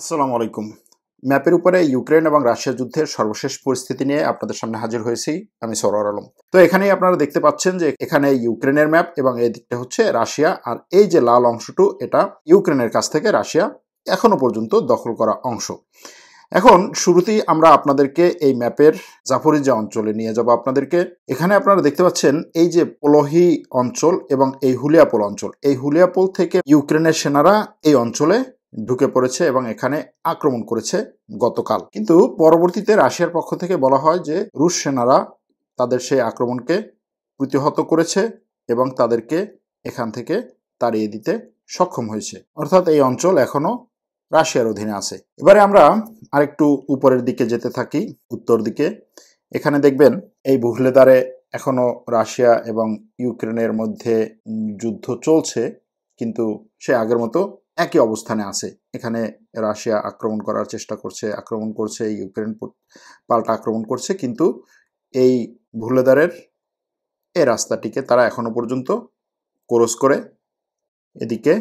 আসসালামু আলাইকুম ম্যাপের উপরে ইউক্রেন এবং রাশিয়া যুদ্ধের সর্বশেষ পরিস্থিতি নিয়ে আপনাদের সামনে হাজির হয়েছি আমি সরোয়ার আলম তো এখানেই আপনারা দেখতে পাচ্ছেন যে এখানে ইউক্রেনের ম্যাপ এবং এই দিকটা হচ্ছে রাশিয়া আর এই যে লাল অংশটু এটা ইউক্রেনের কাছ থেকে রাশিয়া এখনো পর্যন্ত দখল করা অংশ এখন শুরুতেই আমরা আপনাদেরকে এই ম্যাপের জাফরিজা অঞ্চলে নিয়ে যাব আপনাদেরকে এখানে আপনারা দেখতে পাচ্ছেন এই যে পোলহি অঞ্চল এবং এই হুলিয়াপোল অঞ্চল এই হুলিয়াপোল থেকে ইউক্রেনের সেনারা এই অঞ্চলে ঢুকে পড়েছে এবং এখানে আক্রমণ করেছে গতকাল কিন্তু পরবর্তীতে রাশিয়ার পক্ষ থেকে বলা হয় যে রুশ সেনারা তাদের সেই আক্রমণকে প্রতিহত করেছে এবং তাদেরকে এখান থেকে তাড়িয়ে দিতে সক্ষম হয়েছে অর্থাৎ এই অঞ্চল এখনও রাশিয়ার অধীনে আছে এবারে আমরা আরেকটু উপরের দিকে যেতে থাকি উত্তর দিকে এখানে দেখবেন এই বুহলেদারে এখনও রাশিয়া এবং ইউক্রেনের মধ্যে যুদ্ধ চলছে কিন্তু সে আগের মতো একই অবস্থানে আছে এখানে রাশিয়া আক্রমণ করার চেষ্টা করছে আক্রমণ করছে ইউক্রেন পাল্টা আক্রমণ করছে কিন্তু এই ভুলেদারের এ রাস্তাটিকে তারা এখনো পর্যন্ত ক্রস করে এদিকে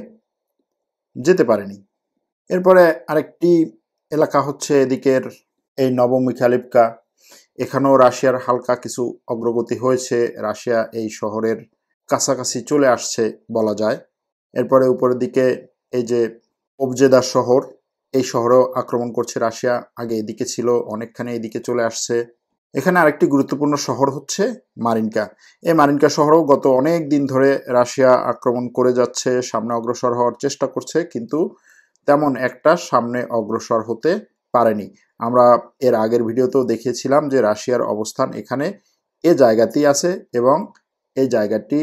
যেতে পারেনি এরপরে আরেকটি এলাকা হচ্ছে এদিকের এই নবমিখালিপকা এখানেও রাশিয়ার হালকা কিছু অগ্রগতি হয়েছে রাশিয়া এই শহরের কাছাকাছি চলে আসছে বলা যায় এরপরে উপরের দিকে এই যে ওবজেদা শহর এই শহরেও আক্রমণ করছে রাশিয়া আগে এদিকে ছিল অনেকখানি এদিকে চলে আসছে এখানে আরেকটি গুরুত্বপূর্ণ শহর হচ্ছে মারিনকা এই মারিনকা শহরও গত অনেক দিন ধরে রাশিয়া আক্রমণ করে যাচ্ছে সামনে অগ্রসর হওয়ার চেষ্টা করছে কিন্তু তেমন একটা সামনে অগ্রসর হতে পারেনি আমরা এর আগের ভিডিওতেও দেখিয়েছিলাম যে রাশিয়ার অবস্থান এখানে এ জায়গাতেই আছে এবং এই জায়গাটি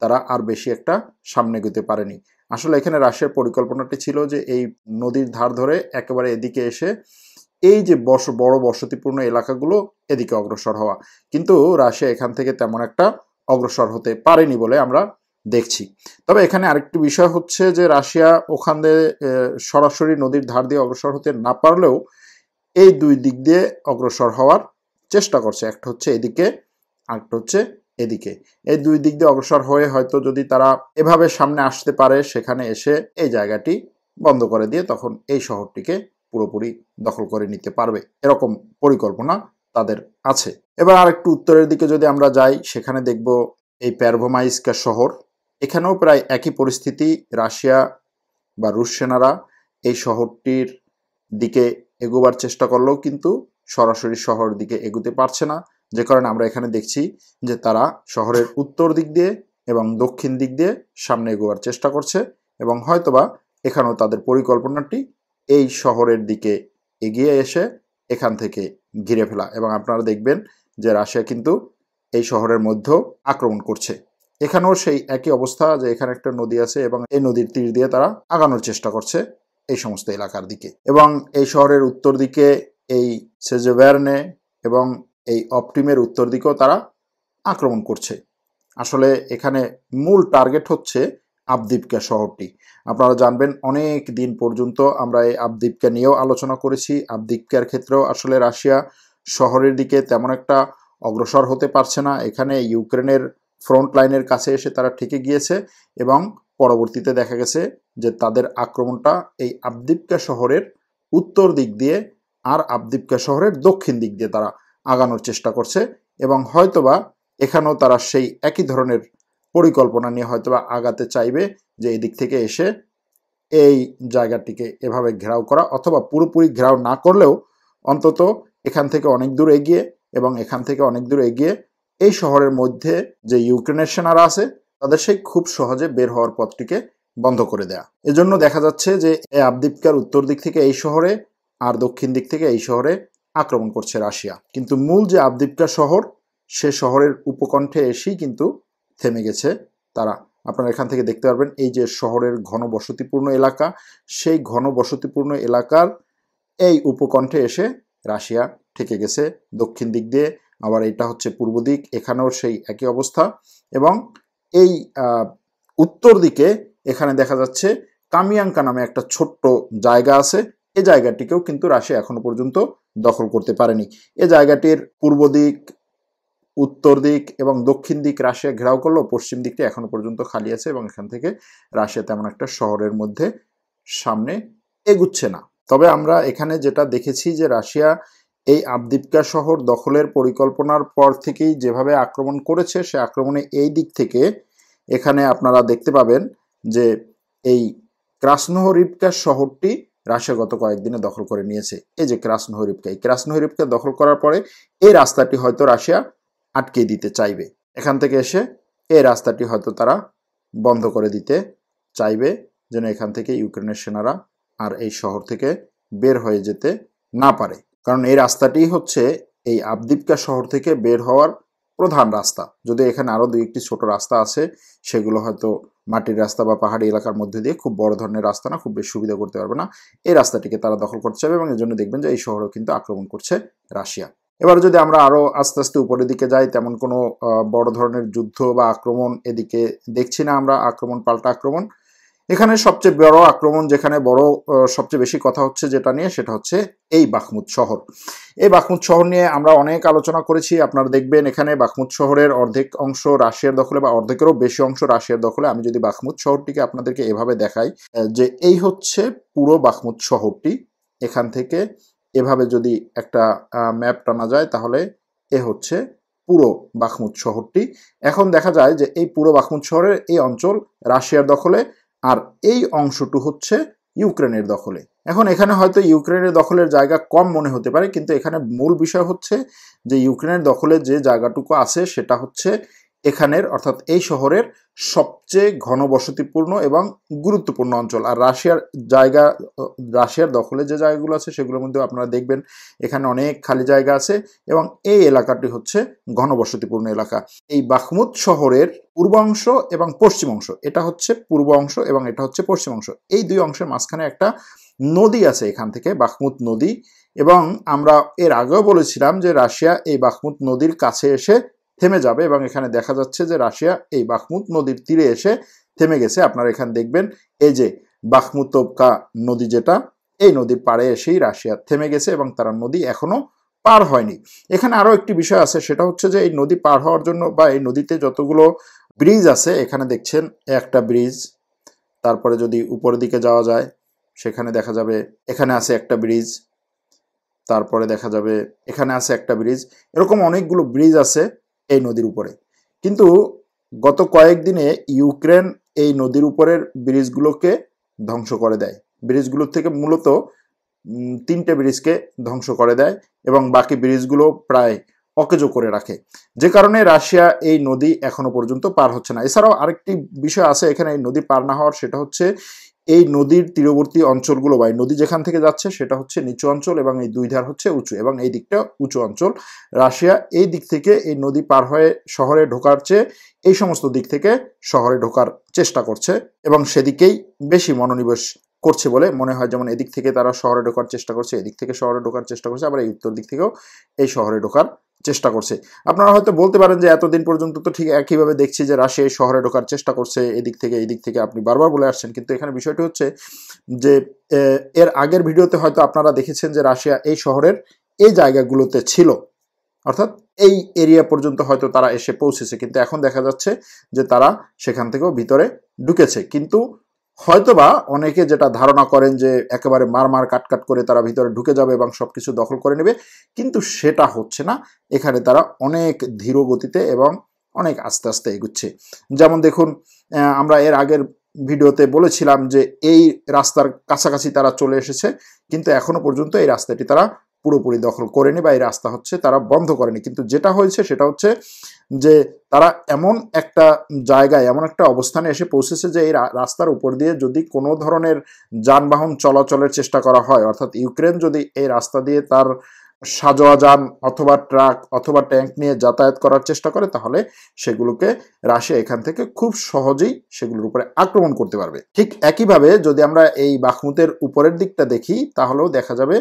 তারা আর বেশি একটা সামনে গুতে পারেনি আসলে এখানে রাশিয়ার পরিকল্পনাটি ছিল যে এই নদীর ধার ধরে একেবারে এদিকে এসে এই যে বস বড় বসতিপূর্ণ এলাকাগুলো এদিকে অগ্রসর হওয়া কিন্তু রাশিয়া এখান থেকে তেমন একটা অগ্রসর হতে পারেনি বলে আমরা দেখছি তবে এখানে আরেকটি বিষয় হচ্ছে যে রাশিয়া ওখান দিয়ে সরাসরি নদীর ধার দিয়ে অগ্রসর হতে না পারলেও এই দুই দিক দিয়ে অগ্রসর হওয়ার চেষ্টা করছে একটা হচ্ছে এদিকে আরেকটা হচ্ছে এদিকে এই দুই দিক দিয়ে অগ্রসর হয়ে হয়তো যদি তারা এভাবে সামনে আসতে পারে সেখানে এসে এই জায়গাটি বন্ধ করে দিয়ে তখন এই শহরটিকে পুরোপুরি দখল করে নিতে পারবে এরকম পরিকল্পনা তাদের আছে এবার আর একটু উত্তরের দিকে যদি আমরা যাই সেখানে দেখব এই প্যারভোমাইস্কা শহর এখানেও প্রায় একই পরিস্থিতি রাশিয়া বা রুশ সেনারা এই শহরটির দিকে এগোবার চেষ্টা করলেও কিন্তু সরাসরি শহর দিকে এগুতে পারছে না যে কারণে আমরা এখানে দেখছি যে তারা শহরের উত্তর দিক দিয়ে এবং দক্ষিণ দিক দিয়ে সামনে এগোয়ার চেষ্টা করছে এবং হয়তোবা এখানেও তাদের পরিকল্পনাটি এই শহরের দিকে এগিয়ে এসে এখান থেকে ঘিরে ফেলা এবং আপনারা দেখবেন যে রাশিয়া কিন্তু এই শহরের মধ্যেও আক্রমণ করছে এখানেও সেই একই অবস্থা যে এখানে একটা নদী আছে এবং এই নদীর তীর দিয়ে তারা আগানোর চেষ্টা করছে এই সমস্ত এলাকার দিকে এবং এই শহরের উত্তর দিকে এই সেজেভ্যারনে এবং এই অপটিমের উত্তর দিকেও তারা আক্রমণ করছে আসলে এখানে মূল টার্গেট হচ্ছে আবদ্বীপকা শহরটি আপনারা জানবেন অনেক দিন পর্যন্ত আমরা এই আবদ্বীপকা নিয়েও আলোচনা করেছি আবদ্বীপকার ক্ষেত্রেও আসলে রাশিয়া শহরের দিকে তেমন একটা অগ্রসর হতে পারছে না এখানে ইউক্রেনের ফ্রন্ট লাইনের কাছে এসে তারা ঠেকে গিয়েছে এবং পরবর্তীতে দেখা গেছে যে তাদের আক্রমণটা এই আবদ্বীপকা শহরের উত্তর দিক দিয়ে আর আবদ্বীপকা শহরের দক্ষিণ দিক দিয়ে তারা আগানোর চেষ্টা করছে এবং হয়তোবা এখানেও তারা সেই একই ধরনের পরিকল্পনা নিয়ে হয়তোবা আগাতে চাইবে যে এই দিক থেকে এসে এই জায়গাটিকে এভাবে ঘেরাও করা অথবা পুরোপুরি ঘেরাও না করলেও অন্তত এখান থেকে অনেক দূর এগিয়ে এবং এখান থেকে অনেক দূর এগিয়ে এই শহরের মধ্যে যে ইউক্রেনের সেনারা আছে তাদের সেই খুব সহজে বের হওয়ার পথটিকে বন্ধ করে দেয়া এজন্য দেখা যাচ্ছে যে এই আবদীপকার উত্তর দিক থেকে এই শহরে আর দক্ষিণ দিক থেকে এই শহরে আক্রমণ করছে রাশিয়া কিন্তু মূল যে আবদিপটা শহর সে শহরের উপকণ্ঠে এসেই কিন্তু থেমে গেছে তারা আপনারা এখান থেকে দেখতে পারবেন এই যে শহরের ঘনবসতিপূর্ণ এলাকা সেই ঘনবসতিপূর্ণ এলাকার এই উপকণ্ঠে এসে রাশিয়া ঠেকে গেছে দক্ষিণ দিক দিয়ে আবার এটা হচ্ছে পূর্ব দিক এখানেও সেই একই অবস্থা এবং এই উত্তর দিকে এখানে দেখা যাচ্ছে কামিয়াঙ্কা নামে একটা ছোট্ট জায়গা আছে এই জায়গাটিকেও কিন্তু রাশিয়া এখনো পর্যন্ত দখল করতে পারেনি এ জায়গাটির পূর্ব দিক উত্তর দিক এবং দক্ষিণ দিক রাশিয়া ঘেরাও করলো পশ্চিম দিকটি এখনো পর্যন্ত খালি আছে এবং এখান থেকে রাশিয়া তেমন একটা শহরের মধ্যে সামনে এগুচ্ছে না তবে আমরা এখানে যেটা দেখেছি যে রাশিয়া এই আবদিপকা শহর দখলের পরিকল্পনার পর থেকেই যেভাবে আক্রমণ করেছে সে আক্রমণে এই দিক থেকে এখানে আপনারা দেখতে পাবেন যে এই ক্রাসনহরিপকা শহরটি রাশিয়া গত কয়েকদিনে দখল করে নিয়েছে এই যে ক্রাসনোহরিপকে এই ক্রাসনোহরিপকে দখল করার পরে এই রাস্তাটি হয়তো রাশিয়া আটকে দিতে চাইবে এখান থেকে এসে এই রাস্তাটি হয়তো তারা বন্ধ করে দিতে চাইবে যেন এখান থেকে ইউক্রেনের সেনারা আর এই শহর থেকে বের হয়ে যেতে না পারে কারণ এই রাস্তাটি হচ্ছে এই আবদিপকা শহর থেকে বের হওয়ার প্রধান রাস্তা যদি এখানে আরও দুই একটি ছোট রাস্তা আছে সেগুলো হয়তো মাটির রাস্তা বা পাহাড়ি এলাকার মধ্যে দিয়ে খুব বড় ধরনের রাস্তা না খুব বেশি সুবিধা করতে পারবে না এই রাস্তাটিকে তারা দখল করতে চাইবে এবং এর জন্য দেখবেন যে এই শহরেও কিন্তু আক্রমণ করছে রাশিয়া এবার যদি আমরা আরও আস্তে আস্তে উপরের দিকে যাই তেমন কোনো বড় ধরনের যুদ্ধ বা আক্রমণ এদিকে দেখছি না আমরা আক্রমণ পাল্টা আক্রমণ এখানে সবচেয়ে বড় আক্রমণ যেখানে বড় সবচেয়ে বেশি কথা হচ্ছে যেটা নিয়ে সেটা হচ্ছে এই বাখমুদ শহর এই বাখমুদ শহর নিয়ে আমরা অনেক আলোচনা করেছি আপনারা দেখবেন এখানে বাখমুদ শহরের অর্ধেক অংশ রাশিয়ার দখলে বা অর্ধেকেরও বেশি অংশ রাশিয়ার দখলে আমি যদি বাখমুদ শহরটিকে আপনাদেরকে এভাবে দেখাই যে এই হচ্ছে পুরো বাখমুদ শহরটি এখান থেকে এভাবে যদি একটা ম্যাপ টানা যায় তাহলে এ হচ্ছে পুরো বাখমুদ শহরটি এখন দেখা যায় যে এই পুরো বাখমুদ শহরের এই অঞ্চল রাশিয়ার দখলে আর এই অংশটু হচ্ছে ইউক্রেনের দখলে এখন এখানে হয়তো ইউক্রেনের দখলের জায়গা কম মনে হতে পারে কিন্তু এখানে মূল বিষয় হচ্ছে যে ইউক্রেনের দখলে যে জায়গাটুকু আছে সেটা হচ্ছে এখানের অর্থাৎ এই শহরের সবচেয়ে ঘনবসতিপূর্ণ এবং গুরুত্বপূর্ণ অঞ্চল আর রাশিয়ার জায়গা রাশিয়ার দখলে যে জায়গাগুলো আছে সেগুলোর মধ্যেও আপনারা দেখবেন এখানে অনেক খালি জায়গা আছে এবং এই এলাকাটি হচ্ছে ঘনবসতিপূর্ণ এলাকা এই বাখমুদ শহরের পূর্ব অংশ এবং পশ্চিম অংশ এটা হচ্ছে পূর্ব অংশ এবং এটা হচ্ছে পশ্চিম অংশ এই দুই অংশের মাঝখানে একটা নদী আছে এখান থেকে বাখমুদ নদী এবং আমরা এর আগেও বলেছিলাম যে রাশিয়া এই বাখমুদ নদীর কাছে এসে থেমে যাবে এবং এখানে দেখা যাচ্ছে যে রাশিয়া এই বাখমুত নদীর তীরে এসে থেমে গেছে আপনারা এখানে দেখবেন এই যে বাখমুতোবকা নদী যেটা এই নদীর পাড়ে এসেই রাশিয়া থেমে গেছে এবং তারা নদী এখনো পার হয়নি এখানে আরও একটি বিষয় আছে সেটা হচ্ছে যে এই নদী পার হওয়ার জন্য বা এই নদীতে যতগুলো ব্রিজ আছে এখানে দেখছেন একটা ব্রিজ তারপরে যদি উপরের দিকে যাওয়া যায় সেখানে দেখা যাবে এখানে আছে একটা ব্রিজ তারপরে দেখা যাবে এখানে আছে একটা ব্রিজ এরকম অনেকগুলো ব্রিজ আছে এই নদীর উপরে কিন্তু গত কয়েকদিনে ইউক্রেন এই নদীর উপরের ব্রিজগুলোকে ধ্বংস করে দেয় ব্রিজগুলোর থেকে মূলত তিনটে ব্রিজকে ধ্বংস করে দেয় এবং বাকি ব্রিজগুলো প্রায় অকেজো করে রাখে যে কারণে রাশিয়া এই নদী এখনো পর্যন্ত পার হচ্ছে না এছাড়াও আরেকটি বিষয় আছে এখানে এই নদী পার না হওয়ার সেটা হচ্ছে এই নদীর তীরবর্তী অঞ্চলগুলো বা এই নদী যেখান থেকে যাচ্ছে সেটা হচ্ছে নিচু অঞ্চল এবং এই দুই ধার হচ্ছে উঁচু এবং এই দিকটা উঁচু অঞ্চল রাশিয়া এই দিক থেকে এই নদী পার হয়ে শহরে ঢোকার চেয়ে এই সমস্ত দিক থেকে শহরে ঢোকার চেষ্টা করছে এবং সেদিকেই বেশি মনোনিবেশ করছে বলে মনে হয় যেমন এদিক থেকে তারা শহরে ঢোকার চেষ্টা করছে এদিক থেকে শহরে ঢোকার চেষ্টা করছে আবার এই উত্তর দিক থেকেও এই শহরে ঢোকার চেষ্টা করছে আপনারা হয়তো বলতে পারেন যে এতদিন পর্যন্ত তো ঠিক একইভাবে দেখছি যে রাশিয়া শহরে ঢোকার চেষ্টা করছে এদিক থেকে এদিক থেকে আপনি বারবার বলে আসছেন কিন্তু এখানে বিষয়টি হচ্ছে যে এর আগের ভিডিওতে হয়তো আপনারা দেখেছেন যে রাশিয়া এই শহরের এই জায়গাগুলোতে ছিল অর্থাৎ এই এরিয়া পর্যন্ত হয়তো তারা এসে পৌঁছেছে কিন্তু এখন দেখা যাচ্ছে যে তারা সেখান থেকেও ভিতরে ঢুকেছে কিন্তু হয়তোবা অনেকে যেটা ধারণা করেন যে একেবারে মারমার কাটকাট করে তারা ভিতরে ঢুকে যাবে এবং সব কিছু দখল করে নেবে কিন্তু সেটা হচ্ছে না এখানে তারা অনেক ধীর গতিতে এবং অনেক আস্তে আস্তে এগুচ্ছে যেমন দেখুন আমরা এর আগের ভিডিওতে বলেছিলাম যে এই রাস্তার কাছাকাছি তারা চলে এসেছে কিন্তু এখনো পর্যন্ত এই রাস্তাটি তারা পুরোপুরি দখল করেনি বা এই রাস্তা হচ্ছে তারা বন্ধ করেনি কিন্তু যেটা হয়েছে সেটা হচ্ছে যে তারা এমন একটা জায়গায় এমন একটা অবস্থানে এসে পৌঁছেছে যে এই রাস্তার উপর দিয়ে যদি কোনো ধরনের যানবাহন চলাচলের চেষ্টা করা হয় অর্থাৎ ইউক্রেন যদি এই রাস্তা দিয়ে তার সাজোয়া যান অথবা ট্রাক অথবা ট্যাঙ্ক নিয়ে যাতায়াত করার চেষ্টা করে তাহলে সেগুলোকে রাশিয়া এখান থেকে খুব সহজেই সেগুলোর উপরে আক্রমণ করতে পারবে ঠিক একইভাবে যদি আমরা এই বাখমুতের উপরের দিকটা দেখি তাহলেও দেখা যাবে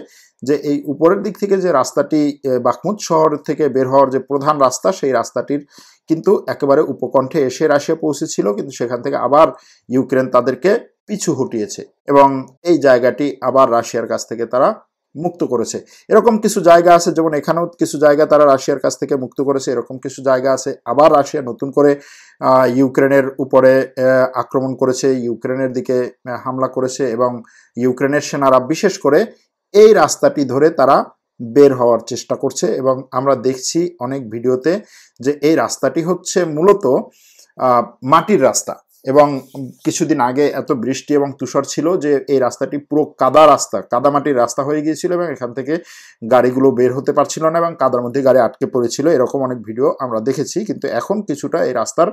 যে এই উপরের দিক থেকে যে রাস্তাটি বাখমুত শহর থেকে বের হওয়ার যে প্রধান রাস্তা সেই রাস্তাটির কিন্তু একেবারে উপকণ্ঠে এসে রাশিয়া পৌঁছেছিল কিন্তু সেখান থেকে আবার ইউক্রেন তাদেরকে পিছু হটিয়েছে এবং এই জায়গাটি আবার রাশিয়ার কাছ থেকে তারা মুক্ত করেছে এরকম কিছু জায়গা আছে যেমন এখানেও কিছু জায়গা তারা রাশিয়ার কাছ থেকে মুক্ত করেছে এরকম কিছু জায়গা আছে আবার রাশিয়া নতুন করে ইউক্রেনের উপরে আক্রমণ করেছে ইউক্রেনের দিকে হামলা করেছে এবং ইউক্রেনের সেনারা বিশেষ করে এই রাস্তাটি ধরে তারা বের হওয়ার চেষ্টা করছে এবং আমরা দেখছি অনেক ভিডিওতে যে এই রাস্তাটি হচ্ছে মূলত মাটির রাস্তা এবং কিছুদিন আগে এত বৃষ্টি এবং তুষার ছিল যে এই রাস্তাটি পুরো কাদা রাস্তা কাদামাটির রাস্তা হয়ে গিয়েছিল এবং এখান থেকে গাড়িগুলো বের হতে পারছিল না এবং কাদার মধ্যে গাড়ি আটকে পড়েছিল এরকম অনেক ভিডিও আমরা দেখেছি কিন্তু এখন কিছুটা এই রাস্তার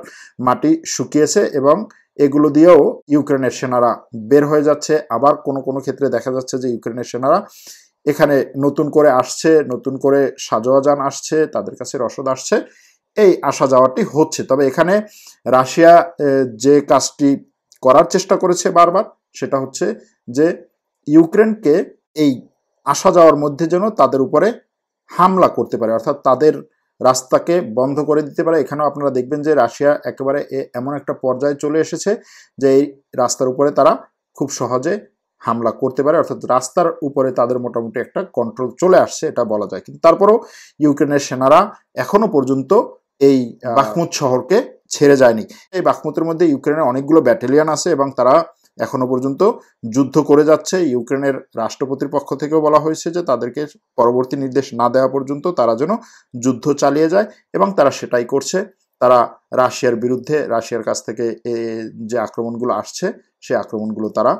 মাটি শুকিয়েছে এবং এগুলো দিয়েও ইউক্রেনের সেনারা বের হয়ে যাচ্ছে আবার কোনো কোনো ক্ষেত্রে দেখা যাচ্ছে যে ইউক্রেনের সেনারা এখানে নতুন করে আসছে নতুন করে সাজোয়া যান আসছে তাদের কাছে রসদ আসছে এই আসা যাওয়াটি হচ্ছে তবে এখানে রাশিয়া যে কাজটি করার চেষ্টা করেছে বারবার সেটা হচ্ছে যে ইউক্রেনকে এই আসা যাওয়ার মধ্যে যেন তাদের উপরে হামলা করতে পারে অর্থাৎ তাদের রাস্তাকে বন্ধ করে দিতে পারে এখানেও আপনারা দেখবেন যে রাশিয়া একেবারে এমন একটা পর্যায়ে চলে এসেছে যে এই রাস্তার উপরে তারা খুব সহজে হামলা করতে পারে অর্থাৎ রাস্তার উপরে তাদের মোটামুটি একটা কন্ট্রোল চলে আসছে এটা বলা যায় কিন্তু তারপরেও ইউক্রেনের সেনারা এখনও পর্যন্ত এই বাখমুত শহরকে ছেড়ে যায়নি এই বাখমুতের মধ্যে ইউক্রেনের অনেকগুলো ব্যাটালিয়ান আছে এবং তারা এখনো পর্যন্ত যুদ্ধ করে যাচ্ছে ইউক্রেনের রাষ্ট্রপতির পক্ষ থেকেও বলা হয়েছে যে তাদেরকে পরবর্তী নির্দেশ না দেওয়া পর্যন্ত তারা যেন যুদ্ধ চালিয়ে যায় এবং তারা সেটাই করছে তারা রাশিয়ার বিরুদ্ধে রাশিয়ার কাছ থেকে যে আক্রমণগুলো আসছে সেই আক্রমণগুলো তারা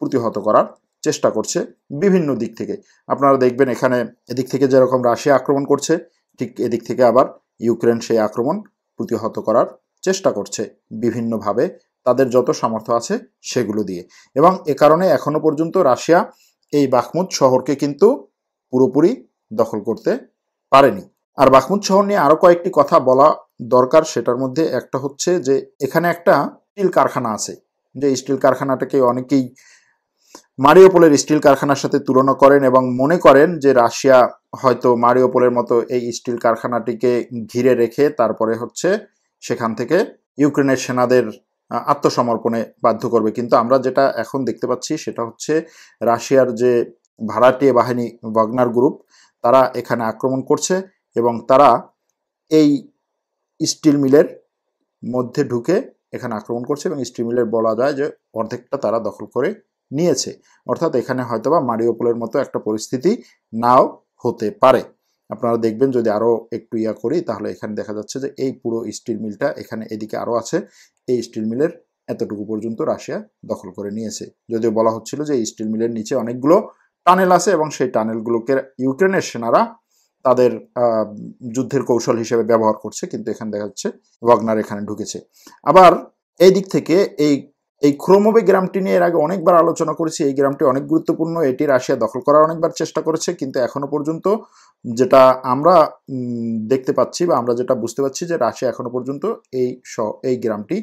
প্রতিহত করার চেষ্টা করছে বিভিন্ন দিক থেকে আপনারা দেখবেন এখানে এদিক থেকে যেরকম রাশিয়া আক্রমণ করছে ঠিক এদিক থেকে আবার ইউক্রেন সেই আক্রমণ প্রতিহত করার চেষ্টা করছে বিভিন্নভাবে তাদের যত সামর্থ্য আছে সেগুলো দিয়ে এবং এ কারণে এখনও পর্যন্ত রাশিয়া এই বাখমুদ শহরকে কিন্তু পুরোপুরি দখল করতে পারেনি আর বাখমুদ শহর নিয়ে আরও কয়েকটি কথা বলা দরকার সেটার মধ্যে একটা হচ্ছে যে এখানে একটা স্টিল কারখানা আছে যে স্টিল কারখানাটাকে অনেকেই মারিওপোলের স্টিল কারখানার সাথে তুলনা করেন এবং মনে করেন যে রাশিয়া হয়তো মারিওপোলের মতো এই স্টিল কারখানাটিকে ঘিরে রেখে তারপরে হচ্ছে সেখান থেকে ইউক্রেনের সেনাদের আত্মসমর্পণে বাধ্য করবে কিন্তু আমরা যেটা এখন দেখতে পাচ্ছি সেটা হচ্ছে রাশিয়ার যে ভাড়াটিয়া বাহিনী ওয়াগনার গ্রুপ তারা এখানে আক্রমণ করছে এবং তারা এই স্টিল মিলের মধ্যে ঢুকে এখানে আক্রমণ করছে এবং স্টিল মিলের বলা যায় যে অর্ধেকটা তারা দখল করে নিয়েছে অর্থাৎ এখানে হয়তোবা মারিওপোলের মতো একটা পরিস্থিতি নাও হতে পারে আপনারা দেখবেন যদি আরও একটু ইয়া করি তাহলে এখানে দেখা যাচ্ছে যে এই পুরো স্টিল মিলটা এখানে এদিকে আরও আছে এই স্টিল মিলের এতটুকু পর্যন্ত রাশিয়া দখল করে নিয়েছে যদিও বলা হচ্ছিল যে স্টিল মিলের নিচে অনেকগুলো টানেল আছে এবং সেই টানেলগুলোকে ইউক্রেনের সেনারা তাদের যুদ্ধের কৌশল হিসেবে ব্যবহার করছে কিন্তু এখানে দেখা যাচ্ছে ওয়াগনার এখানে ঢুকেছে আবার এই দিক থেকে এই এই ক্রোমোবে গ্রামটি নিয়ে এর আগে অনেকবার আলোচনা করেছি এই গ্রামটি অনেক গুরুত্বপূর্ণ এটি রাশিয়া দখল করার অনেকবার চেষ্টা করেছে কিন্তু এখনও পর্যন্ত যেটা আমরা দেখতে পাচ্ছি বা আমরা যেটা বুঝতে পারছি যে রাশিয়া এখনও পর্যন্ত এই এই গ্রামটি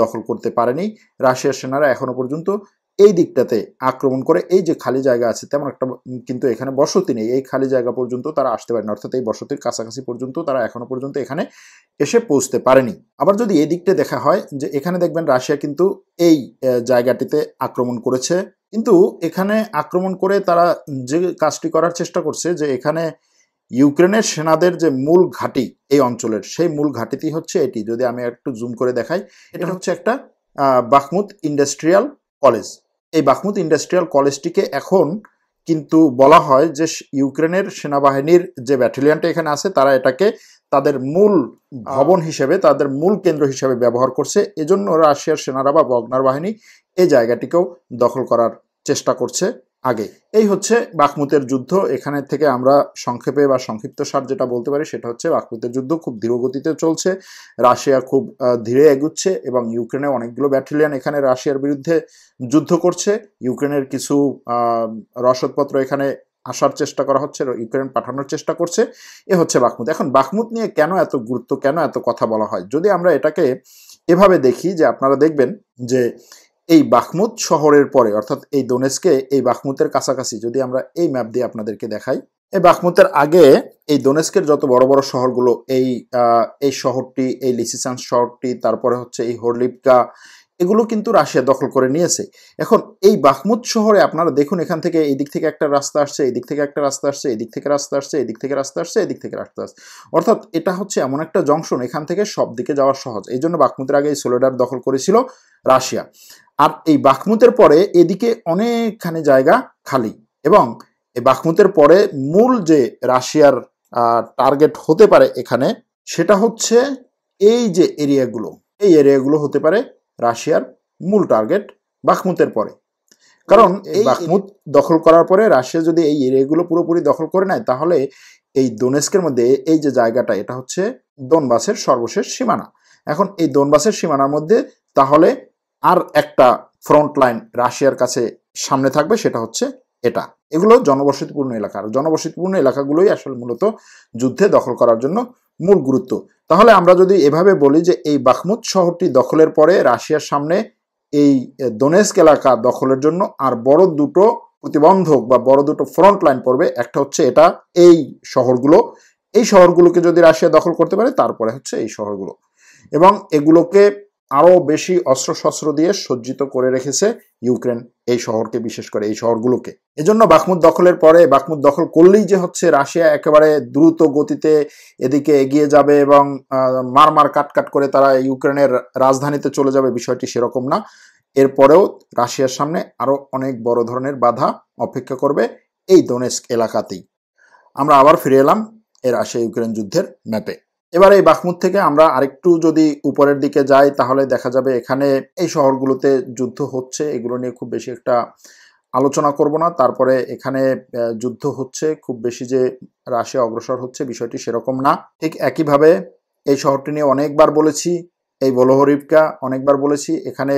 দখল করতে পারেনি রাশিয়ার সেনারা এখনো পর্যন্ত এই দিকটাতে আক্রমণ করে এই যে খালি জায়গা আছে তেমন একটা কিন্তু এখানে বসতি নেই এই খালি জায়গা পর্যন্ত তারা আসতে পারেনি অর্থাৎ এই বসতির কাছাকাছি পর্যন্ত তারা এখনো পর্যন্ত এখানে এসে পৌঁছতে পারেনি আবার যদি এই দিকটা দেখা হয় যে এখানে দেখবেন রাশিয়া কিন্তু এই জায়গাটিতে আক্রমণ করেছে কিন্তু এখানে আক্রমণ করে তারা যে কাজটি করার চেষ্টা করছে যে এখানে ইউক্রেনের সেনাদের যে মূল ঘাঁটি এই অঞ্চলের সেই মূল ঘাঁটিটি হচ্ছে এটি যদি আমি একটু জুম করে দেখাই এটা হচ্ছে একটা বাখমুত ইন্ডাস্ট্রিয়াল কলেজ এই বাখমুদ ইন্ডাস্ট্রিয়াল কলেজটিকে এখন কিন্তু বলা হয় যে ইউক্রেনের সেনাবাহিনীর যে ব্যাটালিয়নটা এখানে আছে তারা এটাকে তাদের মূল ভবন হিসেবে তাদের মূল কেন্দ্র হিসেবে ব্যবহার করছে এজন্য রাশিয়ার সেনারা বা বগনার বাহিনী এই জায়গাটিকেও দখল করার চেষ্টা করছে আগে এই হচ্ছে বাকমুতের যুদ্ধ এখানে থেকে আমরা সংক্ষেপে বা সংক্ষিপ্ত সার যেটা বলতে পারি সেটা হচ্ছে বাকমুতের যুদ্ধ খুব ধীরগতিতে চলছে রাশিয়া খুব ধীরে এগুচ্ছে এবং ইউক্রেনে অনেকগুলো ব্যাটেলিয়ান এখানে রাশিয়ার বিরুদ্ধে যুদ্ধ করছে ইউক্রেনের কিছু রসদপত্র এখানে আসার চেষ্টা করা হচ্ছে ইউক্রেন পাঠানোর চেষ্টা করছে এ হচ্ছে বাকমুত এখন বাকমুত নিয়ে কেন এত গুরুত্ব কেন এত কথা বলা হয় যদি আমরা এটাকে এভাবে দেখি যে আপনারা দেখবেন যে এই বাখমুত শহরের পরে অর্থাৎ এই দোনেস্কে এই বাখমুতের কাছাকাছি যদি আমরা এই ম্যাপ দিয়ে আপনাদেরকে দেখাই এই বাখমুতের আগে এই দোনেস্কের যত বড় বড় শহরগুলো এই এই শহরটি এই লিসিসান শহরটি তারপরে হচ্ছে এই হরলিপকা এগুলো কিন্তু রাশিয়া দখল করে নিয়েছে এখন এই বাখমুত শহরে আপনারা দেখুন এখান থেকে এই দিক থেকে একটা রাস্তা আসছে এই দিক থেকে একটা রাস্তা আসছে এই দিক থেকে রাস্তা আসছে এই দিক থেকে রাস্তা আসছে এই দিক থেকে রাস্তা আসছে অর্থাৎ এটা হচ্ছে এমন একটা জংশন এখান থেকে সব দিকে যাওয়া সহজ এই জন্য বাখমুতের আগে এই সোলেডার দখল করেছিল রাশিয়া আর এই বাখমুতের পরে এদিকে অনেকখানি জায়গা খালি এবং এই বাখমুতের পরে মূল যে রাশিয়ার টার্গেট হতে পারে এখানে সেটা হচ্ছে এই যে এরিয়াগুলো এই এরিয়াগুলো হতে পারে রাশিয়ার মূল টার্গেট বাখমুতের পরে কারণ এই বাখমুত দখল করার পরে রাশিয়া যদি এই এরিয়াগুলো পুরোপুরি দখল করে নেয় তাহলে এই দোনেস্কের মধ্যে এই যে জায়গাটা এটা হচ্ছে দোনবাসের সর্বশেষ সীমানা এখন এই দোনবাসের সীমানার মধ্যে তাহলে আর একটা ফ্রন্ট লাইন রাশিয়ার কাছে সামনে থাকবে সেটা হচ্ছে এটা এগুলো জনবসতিপূর্ণ এলাকা আর জনবসতিপূর্ণ এলাকাগুলোই আসলে মূলত যুদ্ধে দখল করার জন্য মূল গুরুত্ব তাহলে আমরা যদি এভাবে বলি যে এই বাখমুদ শহরটি দখলের পরে রাশিয়ার সামনে এই দোনেস্ক এলাকা দখলের জন্য আর বড় দুটো প্রতিবন্ধক বা বড় দুটো ফ্রন্ট লাইন পড়বে একটা হচ্ছে এটা এই শহরগুলো এই শহরগুলোকে যদি রাশিয়া দখল করতে পারে তারপরে হচ্ছে এই শহরগুলো এবং এগুলোকে আরও বেশি অস্ত্রশস্ত্র দিয়ে সজ্জিত করে রেখেছে ইউক্রেন এই শহরকে বিশেষ করে এই শহরগুলোকে এজন্য বাখমুদ দখলের পরে বাখমুদ দখল করলেই যে হচ্ছে রাশিয়া একেবারে দ্রুত গতিতে এদিকে এগিয়ে যাবে এবং মারমার কাটকাট করে তারা ইউক্রেনের রাজধানীতে চলে যাবে বিষয়টি সেরকম না এরপরেও রাশিয়ার সামনে আরও অনেক বড় ধরনের বাধা অপেক্ষা করবে এই দোনেস্ক এলাকাতেই আমরা আবার ফিরে এলাম এ রাশিয়া ইউক্রেন যুদ্ধের ম্যাপে এবার এই বাখমুদ থেকে আমরা আরেকটু যদি উপরের দিকে যাই তাহলে দেখা যাবে এখানে এই শহরগুলোতে যুদ্ধ হচ্ছে এগুলো নিয়ে খুব বেশি একটা আলোচনা করব না তারপরে এখানে যুদ্ধ হচ্ছে খুব বেশি যে রাশিয়া অগ্রসর হচ্ছে বিষয়টি সেরকম না ঠিক একইভাবে এই শহরটি নিয়ে অনেকবার বলেছি এই বলোহরিপকা অনেকবার বলেছি এখানে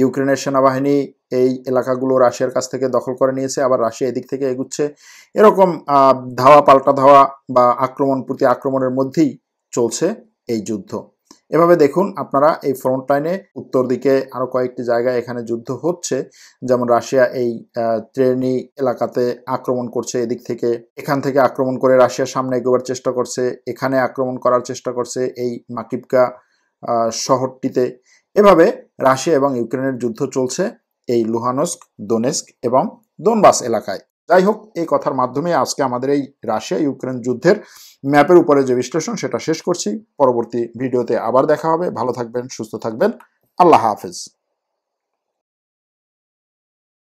ইউক্রেনের সেনাবাহিনী এই এলাকাগুলো রাশিয়ার কাছ থেকে দখল করে নিয়েছে আবার রাশিয়া এদিক থেকে এগুচ্ছে এরকম ধাওয়া পাল্টা ধাওয়া বা আক্রমণ প্রতি আক্রমণের মধ্যেই চলছে এই যুদ্ধ এভাবে দেখুন আপনারা এই ফ্রন্ট লাইনে উত্তর দিকে আরও কয়েকটি জায়গায় এখানে যুদ্ধ হচ্ছে যেমন রাশিয়া এই ট্রেনি এলাকাতে আক্রমণ করছে এদিক থেকে এখান থেকে আক্রমণ করে রাশিয়ার সামনে এগোবার চেষ্টা করছে এখানে আক্রমণ করার চেষ্টা করছে এই মাকিবকা শহরটিতে এভাবে রাশিয়া এবং ইউক্রেনের যুদ্ধ চলছে এই লুহানস্ক দোনেস্ক এবং দোনবাস এলাকায় যাই হোক এই কথার মাধ্যমে আজকে আমাদের এই রাশিয়া ইউক্রেন যুদ্ধের ম্যাপের উপরে যে বিশ্লেষণ সেটা শেষ করছি পরবর্তী ভিডিওতে আবার দেখা হবে ভালো থাকবেন সুস্থ থাকবেন আল্লাহ হাফেজ